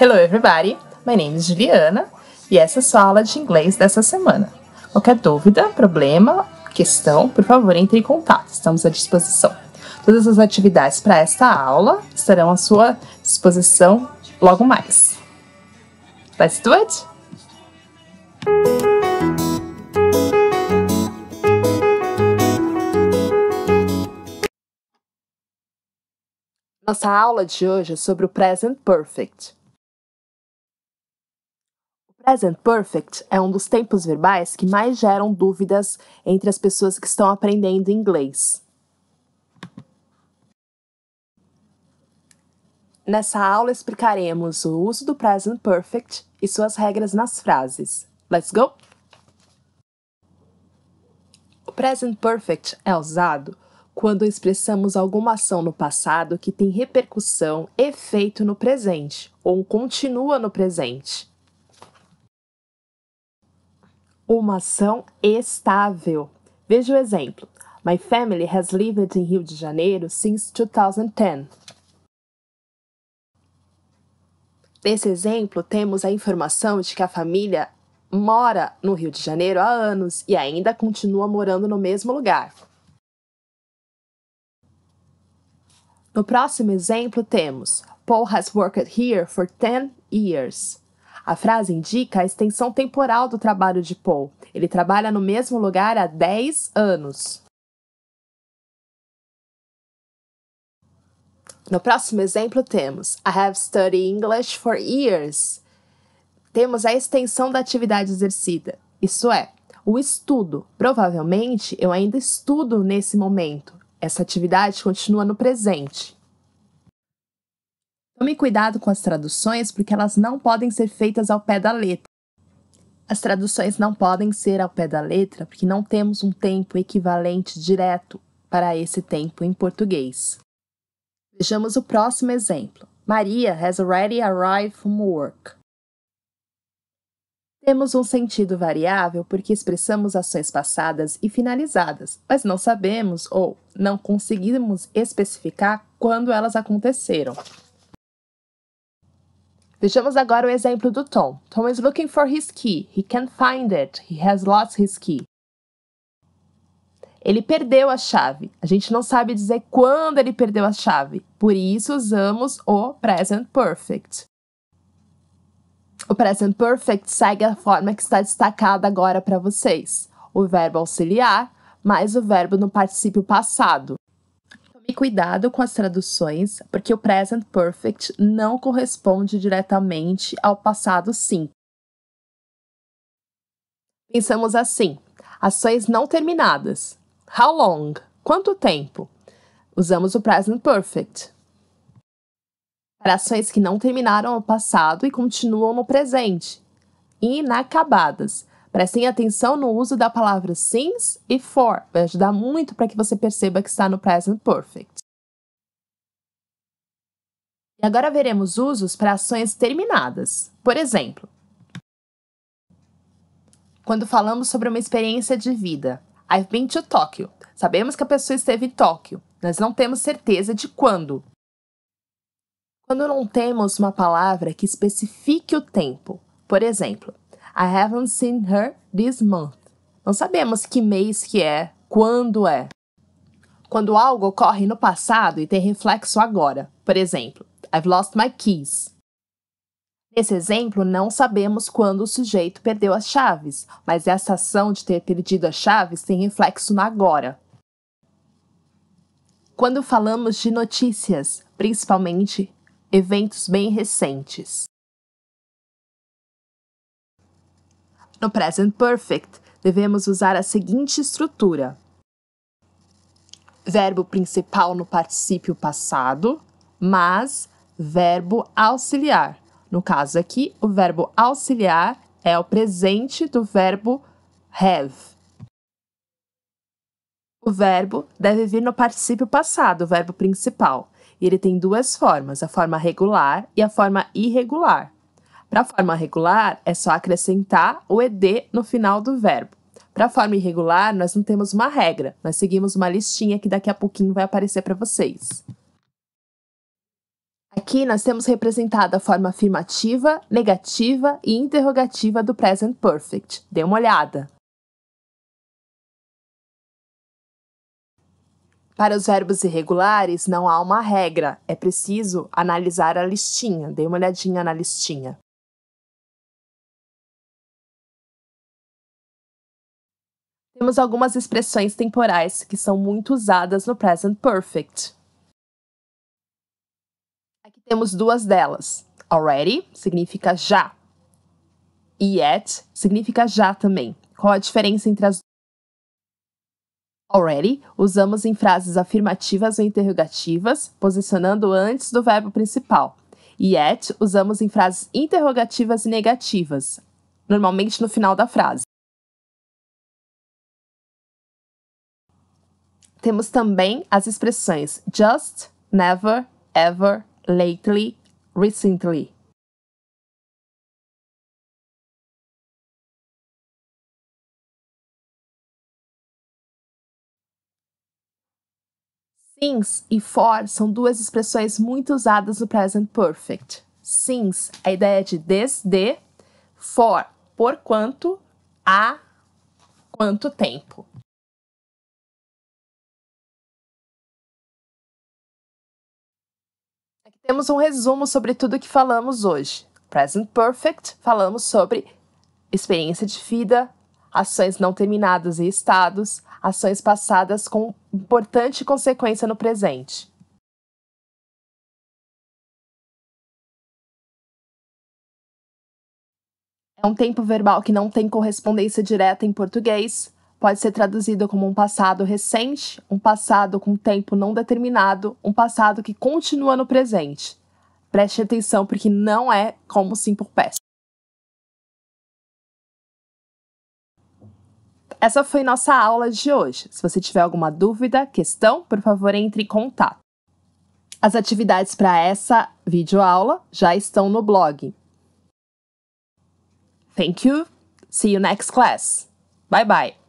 Hello everybody, my name is Juliana e essa é a sua aula de inglês dessa semana. Qualquer dúvida, problema, questão, por favor entre em contato, estamos à disposição. Todas as atividades para esta aula estarão à sua disposição logo mais. Let's do it! Nossa aula de hoje é sobre o Present Perfect. Present Perfect é um dos tempos verbais que mais geram dúvidas entre as pessoas que estão aprendendo inglês. Nessa aula explicaremos o uso do Present Perfect e suas regras nas frases. Let's go! O Present Perfect é usado quando expressamos alguma ação no passado que tem repercussão, efeito no presente ou continua no presente uma ação estável. Veja o exemplo. My family has lived in Rio de Janeiro since 2010. Nesse exemplo, temos a informação de que a família mora no Rio de Janeiro há anos e ainda continua morando no mesmo lugar. No próximo exemplo, temos Paul has worked here for 10 years. A frase indica a extensão temporal do trabalho de Paul. Ele trabalha no mesmo lugar há 10 anos. No próximo exemplo temos I have studied English for years. Temos a extensão da atividade exercida, isso é, o estudo. Provavelmente eu ainda estudo nesse momento. Essa atividade continua no presente. Tome cuidado com as traduções porque elas não podem ser feitas ao pé da letra. As traduções não podem ser ao pé da letra porque não temos um tempo equivalente direto para esse tempo em português. Vejamos o próximo exemplo. Maria has already arrived from work. Temos um sentido variável porque expressamos ações passadas e finalizadas, mas não sabemos ou não conseguimos especificar quando elas aconteceram. Vejamos agora o exemplo do Tom. Tom is looking for his key. He can't find it. He has lost his key. Ele perdeu a chave. A gente não sabe dizer quando ele perdeu a chave. Por isso usamos o present perfect. O present perfect segue a forma que está destacada agora para vocês: o verbo auxiliar mais o verbo no particípio passado. E cuidado com as traduções, porque o present perfect não corresponde diretamente ao passado sim. Pensamos assim: ações não terminadas. How long? Quanto tempo? Usamos o present perfect. Para ações que não terminaram no passado e continuam no presente. Inacabadas. Prestem atenção no uso da palavra since e for, vai ajudar muito para que você perceba que está no present perfect. E agora veremos usos para ações terminadas. Por exemplo, quando falamos sobre uma experiência de vida, I've been to Tóquio. Sabemos que a pessoa esteve em Tóquio, mas não temos certeza de quando. Quando não temos uma palavra que especifique o tempo, por exemplo, I haven't seen her this month. Não sabemos que mês que é, quando é. Quando algo ocorre no passado e tem reflexo agora. Por exemplo, I've lost my keys. Nesse exemplo, não sabemos quando o sujeito perdeu as chaves, mas essa ação de ter perdido as chaves tem reflexo no agora. Quando falamos de notícias, principalmente eventos bem recentes. No present perfect, devemos usar a seguinte estrutura: verbo principal no particípio passado, mas verbo auxiliar. No caso aqui, o verbo auxiliar é o presente do verbo have. O verbo deve vir no particípio passado, o verbo principal. E ele tem duas formas, a forma regular e a forma irregular. Para a forma regular, é só acrescentar o ed no final do verbo. Para a forma irregular, nós não temos uma regra, nós seguimos uma listinha que daqui a pouquinho vai aparecer para vocês. Aqui nós temos representada a forma afirmativa, negativa e interrogativa do present perfect. Dê uma olhada. Para os verbos irregulares, não há uma regra, é preciso analisar a listinha. Dê uma olhadinha na listinha. Temos algumas expressões temporais que são muito usadas no present perfect. Aqui temos duas delas. Already significa já. E yet significa já também. Qual a diferença entre as duas? Already usamos em frases afirmativas ou interrogativas, posicionando antes do verbo principal. E yet usamos em frases interrogativas e negativas, normalmente no final da frase. Temos também as expressões just, never, ever, lately, recently. Since e for são duas expressões muito usadas no present perfect. Since, a ideia é de desde, for, por quanto, há quanto tempo. Temos um resumo sobre tudo que falamos hoje. Present Perfect, falamos sobre experiência de vida, ações não terminadas e estados, ações passadas com importante consequência no presente. É um tempo verbal que não tem correspondência direta em português, pode ser traduzido como um passado recente, um passado com tempo não determinado, um passado que continua no presente. Preste atenção porque não é como Simple Past. Essa foi nossa aula de hoje. Se você tiver alguma dúvida, questão, por favor, entre em contato. As atividades para essa videoaula já estão no blog. Thank you. See you next class. Bye bye.